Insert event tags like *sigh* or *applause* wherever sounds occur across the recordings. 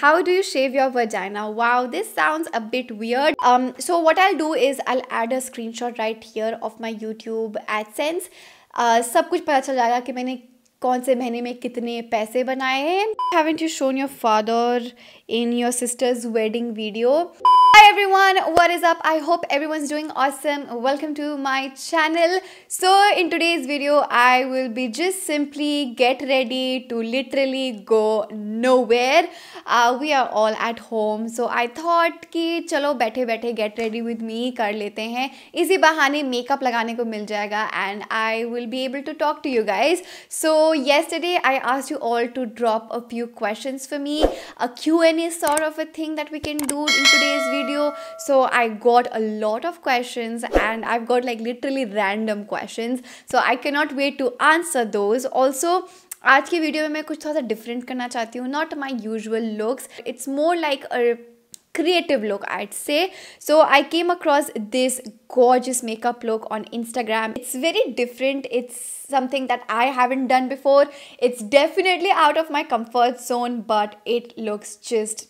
How do you shave your vagina? Wow, this sounds a bit weird. Um, so what I'll do is I'll add a screenshot right here of my YouTube AdSense. Uh, सब कुछ पता चल जाएगा कि मैंने कौन से महीने में कितने पैसे बनाए हैं Haven't you shown your father in your sister's wedding video? Hi everyone, what is up? I hope everyone's doing awesome. Welcome to my channel. So in today's video, I will be just simply get ready to literally go nowhere. Uh, we are all at home. So I thought ki चलो बैठे get ready with me कर लेते हैं इसी बहाने makeup लगाने को मिल जाएगा and I will be able to talk to you guys. So yesterday I asked you all to drop a few questions for me, a Q&A sort of a thing that we can do in today's video video. So I got a lot of questions and I've got like literally random questions. So I cannot wait to answer those. Also, आज की video में मैं कुछ थोड़ा सा different करना चाहती हूँ not my usual looks it's more like a creative look i'd say so i came across this gorgeous makeup look on Instagram. It's very different. It's something that I haven't done before. It's definitely out of my comfort zone, but it looks just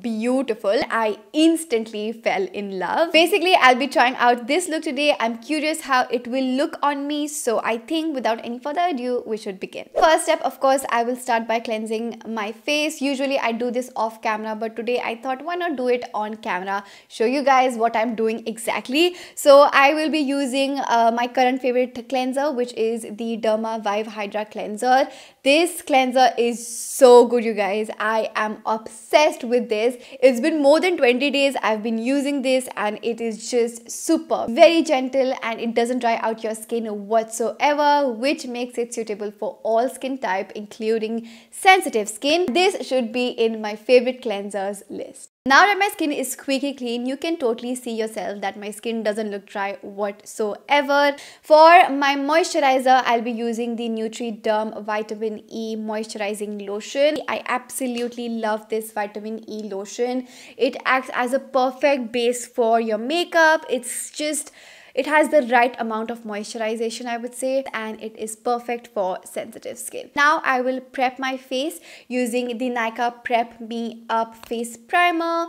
beautiful. I instantly fell in love. Basically, I'll be trying out this look today. I'm curious how it will look on me. So I think without any further ado, we should begin. First step, of course, I will start by cleansing my face. Usually I do this off camera, but today I thought why not do it on camera, show you guys what I'm doing exactly. So I will be using uh, my current favorite cleanser, which is the Derma Vive Hydra Cleanser. This cleanser is so good, you guys. I am obsessed with this. It's been more than 20 days I've been using this and it is just super. Very gentle and it doesn't dry out your skin whatsoever, which makes it suitable for all skin type, including sensitive skin. This should be in my favorite cleansers list. Now that my skin is squeaky clean, you can totally see yourself that my skin doesn't look dry whatsoever. For my moisturizer, I'll be using the Derm Vitamin E Moisturizing Lotion. I absolutely love this Vitamin E lotion. It acts as a perfect base for your makeup. It's just it has the right amount of moisturization, I would say, and it is perfect for sensitive skin. Now I will prep my face using the Nika Prep Me Up Face Primer.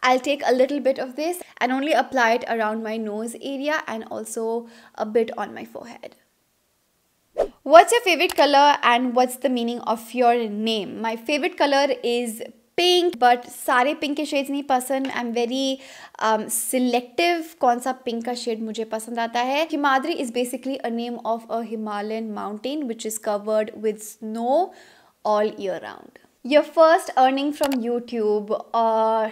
I'll take a little bit of this and only apply it around my nose area and also a bit on my forehead. What's your favorite color and what's the meaning of your name? My favorite color is pink but सारे pink के shades नहीं पसंद I am very selective कौन सा pink का shade मुझे पसंद आता है Himadri is basically a name of a Himalayan mountain which is covered with snow all year round your first earning from YouTube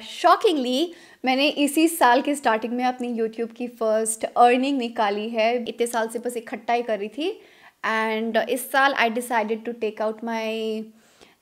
shockingly मैंने इसी साल के स्टार्टिंग में अपनी यूट्यूब की फर्स्ट अर्निंग निकाली है इतने साल से बस इकट्ठा ही कर रही थी एंड इस साल I decided to take out my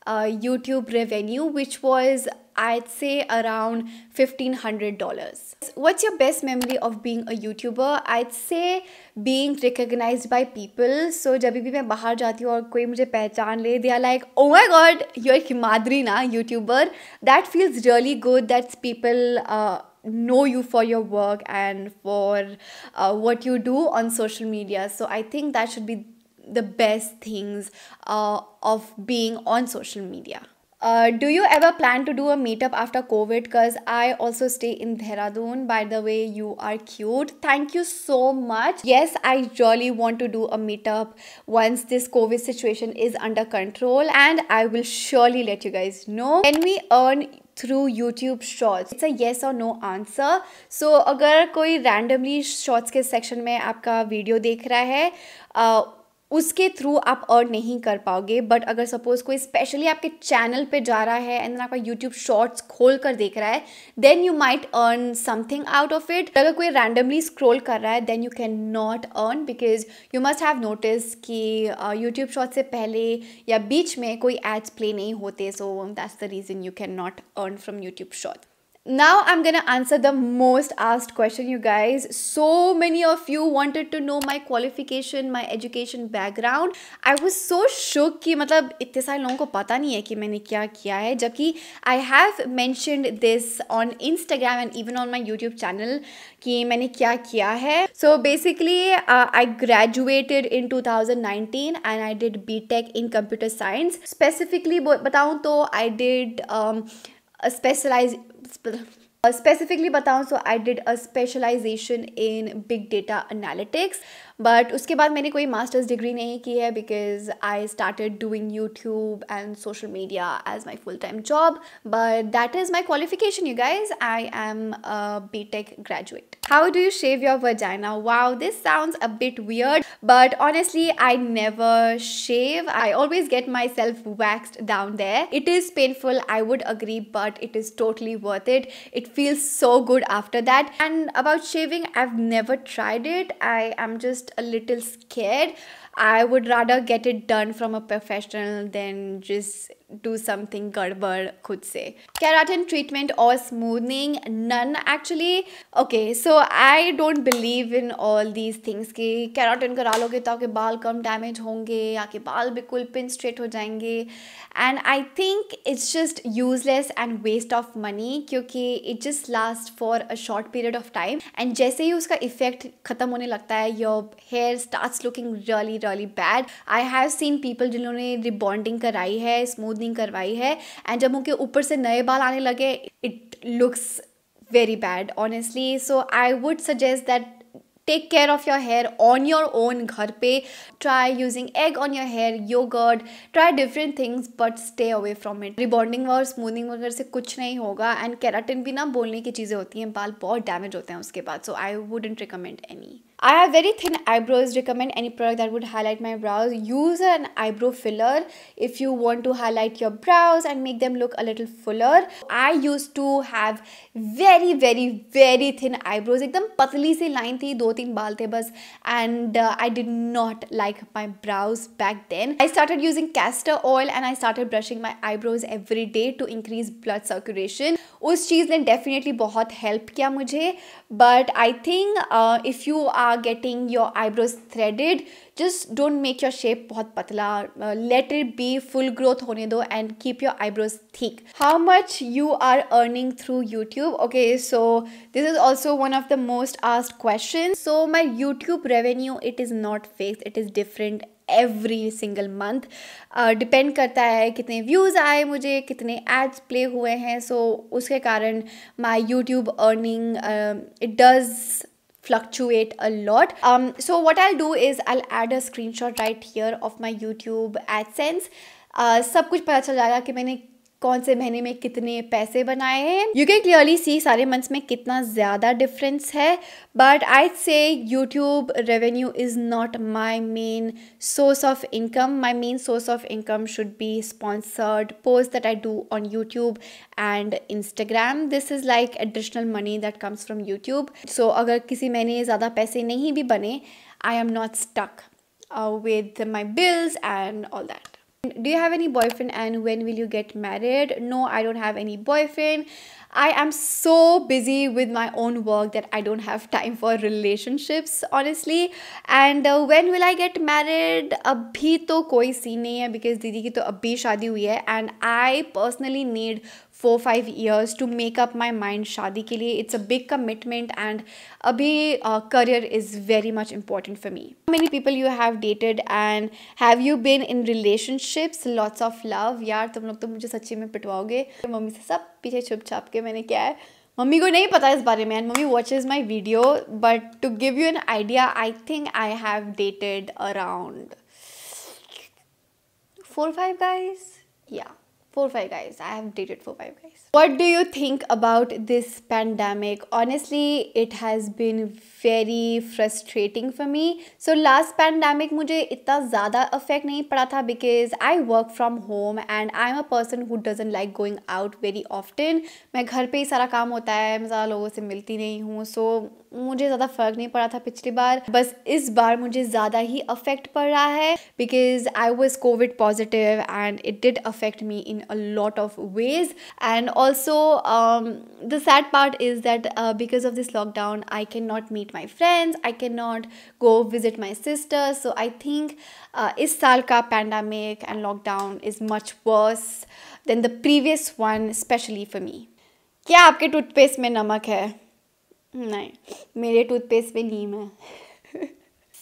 uh, YouTube revenue, which was I'd say around $1,500. What's your best memory of being a YouTuber? I'd say being recognized by people. So जब भी मैं बाहर जाती हूँ और कोई they are like oh my god you're Himadri na YouTuber. That feels really good that people uh, know you for your work and for uh, what you do on social media. So I think that should be the best things uh, of being on social media. Uh, do you ever plan to do a meetup after COVID? Because I also stay in Dehradun. By the way, you are cute. Thank you so much. Yes, I really want to do a meetup once this COVID situation is under control, and I will surely let you guys know. Can we earn through YouTube Shorts? It's a yes or no answer. So, अगर कोई randomly shorts के section में आपका video देख रहा है uh, उसके through आप अर्न नहीं कर पाओगे बट अगर सपोज कोई स्पेशली आपके चैनल पे जा रहा है एंड आपका यूट्यूब शॉर्ट्स खोल कर देख रहा है then you might earn something out of it अगर कोई रैंडमली स्क्रोल कर रहा है then you can not earn because you must have notice कि यूट्यूब uh, शॉर्ट्स से पहले या बीच में कोई एड्स प्ले नहीं होते so that's the reason you can not earn from YouTube shorts Now I'm gonna answer the most asked question, you guys. So many of you wanted to know my qualification, my education background. I was so shook ki matlab itte saal logon ko pata nahi hai ki maine kya kiya hai. I have mentioned this on Instagram and even on my YouTube channel ki maine kya kiya hai. So basically, uh, I graduated in 2019 and I did BTech in computer science. Specifically, bataun to I did um, specialized specifically बताऊँ so I did a specialization in big data analytics But उसके बाद मैंने कोई masters degree नहीं की है because I started doing YouTube and social media as my full time job but that is my qualification you guys I am B Tech How do you shave your vagina? Wow, this sounds a bit weird, but honestly, I never shave. I always get myself waxed down there. It is painful, I would agree, but it is totally worth it. It feels so good after that. And about shaving, I've never tried it. I am just just a little scared i would rather get it done from a professional than just do something gadbad khud se keratin treatment or smoothing none actually okay so i don't believe in all these things ki keratin kara loge to aapke baal kam damage honge aapke baal bilkul pin straight ho jayenge and i think it's just useless and waste of money kyunki it just lasts for a short period of time and jaise hi uska effect khatam hone lagta hai your hair starts looking really really bad i have seen people जिन्होंने rebonding कराई है smooth smoothening करवाई है and जब उनके ऊपर से नए बाल आने लगे it looks very bad honestly so I would suggest that take care of your hair on your own घर पे try using egg on your hair yogurt try different things but stay away from it rebonding और smoothing वगैरह से कुछ नहीं होगा and keratin भी ना बोलने की चीज़ें होती हैं बाल बहुत डैमेज होते हैं उसके बाद so I wouldn't recommend any I have very thin eyebrows. Recommend any product that would highlight my brows. Use an eyebrow filler if you want to highlight your brows and make them look a little fuller. I used to have very very very thin eyebrows. एकदम पतली se line thi, do तीन बाल थे bas, and uh, I did not like my brows back then. I started using castor oil and I started brushing my eyebrows every day to increase blood circulation. उस चीज़ ने definitely बहुत help किया मुझे but I think uh, if you are are getting your eyebrows threaded just don't make your shape बहुत पतला uh, let it be full growth होने दो and keep your eyebrows thick how much you are earning through YouTube okay so this is also one of the most asked questions so my YouTube revenue it is not fixed it is different every single month depend करता है कितने views आए मुझे कितने ads play हुए हैं सो so, उसके कारण my YouTube earning it does fluctuate a lot. Um, so what I'll do is I'll add a screenshot right here of my YouTube AdSense. Uh, सब कौन से महीने में कितने पैसे बनाए हैं यू कैन क्लियरली सी सारे मंथ्स में कितना ज़्यादा डिफरेंस है but I say YouTube revenue is not my main source of income my main source of income should be sponsored post that I do on YouTube and Instagram this is like additional money that comes from YouTube so अगर किसी महीने ज़्यादा पैसे नहीं भी बने I am not stuck with my bills and all that do you have any boyfriend and when will you get married no i don't have any boyfriend i am so busy with my own work that i don't have time for relationships honestly and uh, when will i get married abhi to koi scene nahi hai because didi ki to abhi shaadi hui hai and i personally need four five years to make up my mind शादी के लिए it's a big commitment and अभी career is very much important for me many people you have dated and have you been in relationships lots of love यार तुम लोग तो मुझे सच्ची में पिटवाओगे मम्मी से सब पीछे छुप छाप के मैंने क्या है मम्मी को नहीं पता इस बारे में and mummy is my video but to give you an idea I think I have dated around four five guys या four five guys i have dated four five guys what do you think about this pandemic honestly it has been very frustrating for me so last pandemic मुझे इतना ज़्यादा affect नहीं पड़ा था because I work from home and i am a person who doesn't like going out very often मैं घर पे ही सारा काम होता है मैं ज़्यादा लोगों से मिलती नहीं हूँ so मुझे ज़्यादा फ़र्क नहीं पड़ा था पिछली बार बस इस बार मुझे ज़्यादा ही अफेक्ट पड़ रहा है because I was covid positive and it did affect me in a lot of ways and also the sad part is that because of this lockdown I can not meet my friends I can not go visit my sister so I think इस साल का pandemic and lockdown is much worse than the previous one especially for me क्या आपके toothpaste में नमक है नहीं मेरे टूथपेस्ट पे नीम है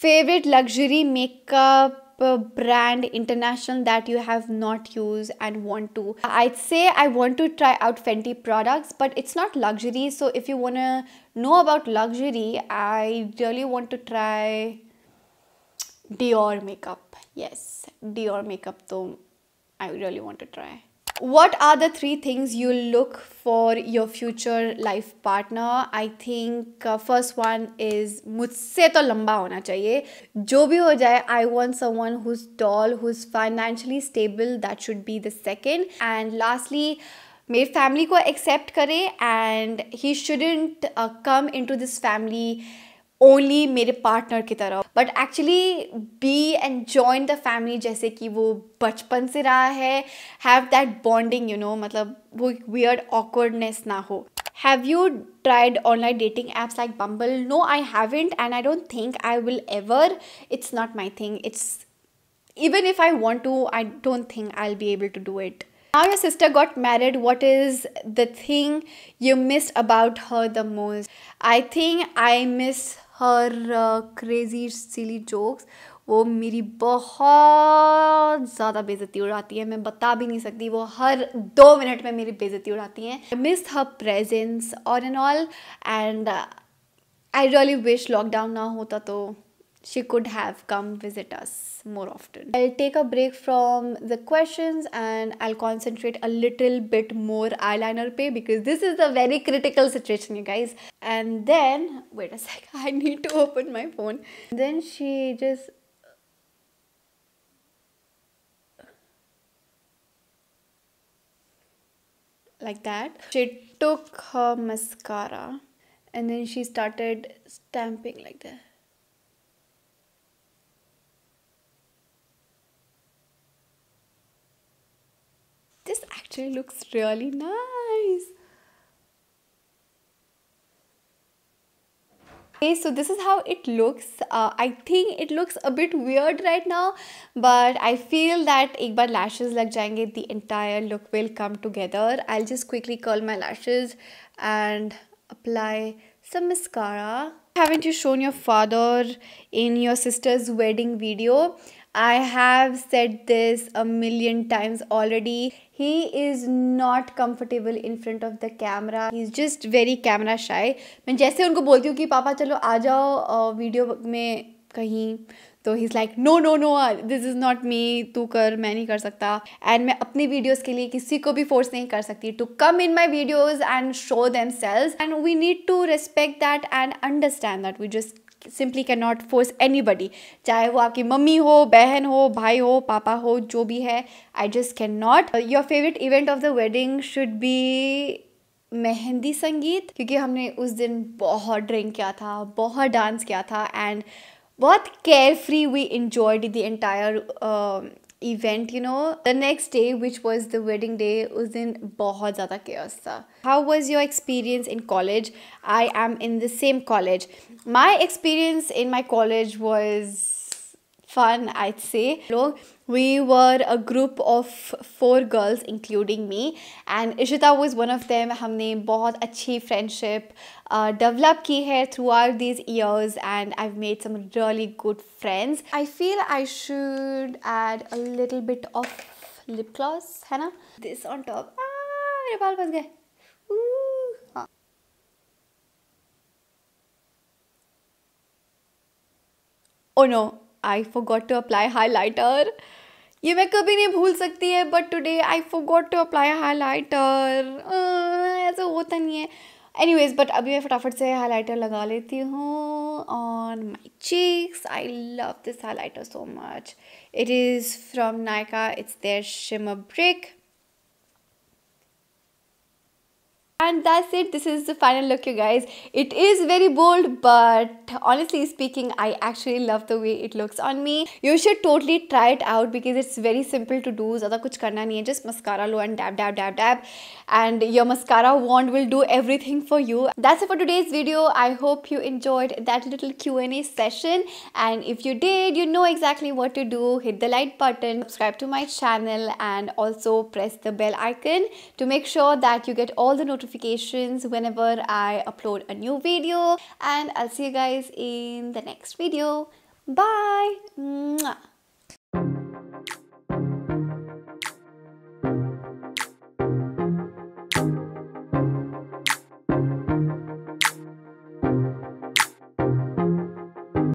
favourite luxury brand international that you have not used and want to. I'd say I want to try out Fenty products, but it's not luxury. So if you want to know about luxury, I really want to try Dior makeup. Yes, Dior makeup though. I really want to try what are the three things you look for your future life partner i think uh, first one is mujhse to lamba hona chahiye jo bhi ho jaye i want someone who's tall who's financially stable that should be the second and lastly मेरे family को accept करे and he shouldn't come in to this family only मेरे partner की तरह but actually be and join the family जैसे कि वो बचपन से रहा है have that bonding you know मतलब वो वियर्ड ऑकवर्डनेस ना हो Have you tried online dating apps like Bumble? No, I haven't, and I don't think I will ever. It's not my thing. It's even if I want to, I don't think I'll be able to do it. Now, your sister got married. What is the thing you missed about her the most? I think I miss her crazy silly jokes वो मेरी बहुत ज़्यादा बेजती उड़ाती है मैं बता भी नहीं सकती वो हर दो मिनट में मेरी बेजती उड़ाती हैं मिस हर प्रेजेंस और and all and I really wish lockdown ना होता तो she could have come visit us more often. I'll take a break from the questions and I'll concentrate a little bit more eyeliner pay because this is a very critical situation you guys. And then, wait a sec, *laughs* I need to open my phone. Then she just like that. She took her mascara and then she started stamping like that. actually looks really nice. Okay, so this is how it looks. Uh, I think it looks a bit weird right now, but I feel that एक बार lashes लग जाएंगे, the entire look will come together. I'll just quickly curl my lashes and apply some mascara. Haven't you shown your father in your sister's wedding video? I have said this a million times already. He is not comfortable in front of the camera. He's just very camera shy. मैं जैसे उनको बोलती हूँ कि पापा चलो आ जाओ video में कहीं तो he's like no no no this is not me तू कर मैं नहीं कर सकता and मैं अपनी वीडियोस के लिए किसी को भी to come in my videos and show themselves and we need to respect that and understand that we just simply can not force buddy चाहे वो आपकी मम्मी हो बहन हो भाई हो पापा हो जो भी है I just can not your favourite event of the wedding should be mehndi sangeet क्योंकि हमने उस दिन बहुत ड्रिंक किया था बहुत डांस किया था एंड बहुत care free we enjoyed the entire event you know the next day which was the wedding day us din bahut zyada chaos tha how was your experience in college i am in the same college my experience in my college was fun, I'd say. We were a group of four girls, including me, and Ishita was one of them. a very good friendship uh, developed की throughout these years, and I've made some really good friends. I feel I should add a little bit of lip gloss, है ना? This on top. Ah, my hair फंस Oh no, I forgot to apply highlighter ये मैं कभी नहीं भूल सकती है but today I forgot to apply highlighter ऐसा होता नहीं है एनी वेज बट अभी मैं फटाफट से हाईलाइटर लगा लेती हूँ on my cheeks I love this highlighter so much it is from Nykaa it's their shimmer brick And that's it. This is the final look, you guys. It is very bold, but honestly speaking, I actually love the way it looks on me. You should totally try it out because it's very simple to do. Zada kuch karna nahi Just mascara low and dab, dab, dab, dab. And your mascara wand will do everything for you. That's it for today's video. I hope you enjoyed that little Q&A session. And if you did, you know exactly what to do. Hit the like button, subscribe to my channel and also press the bell icon to make sure that you get all the notifications notifications whenever I upload a new video. And I'll see you guys in the next video. Bye! Mwah.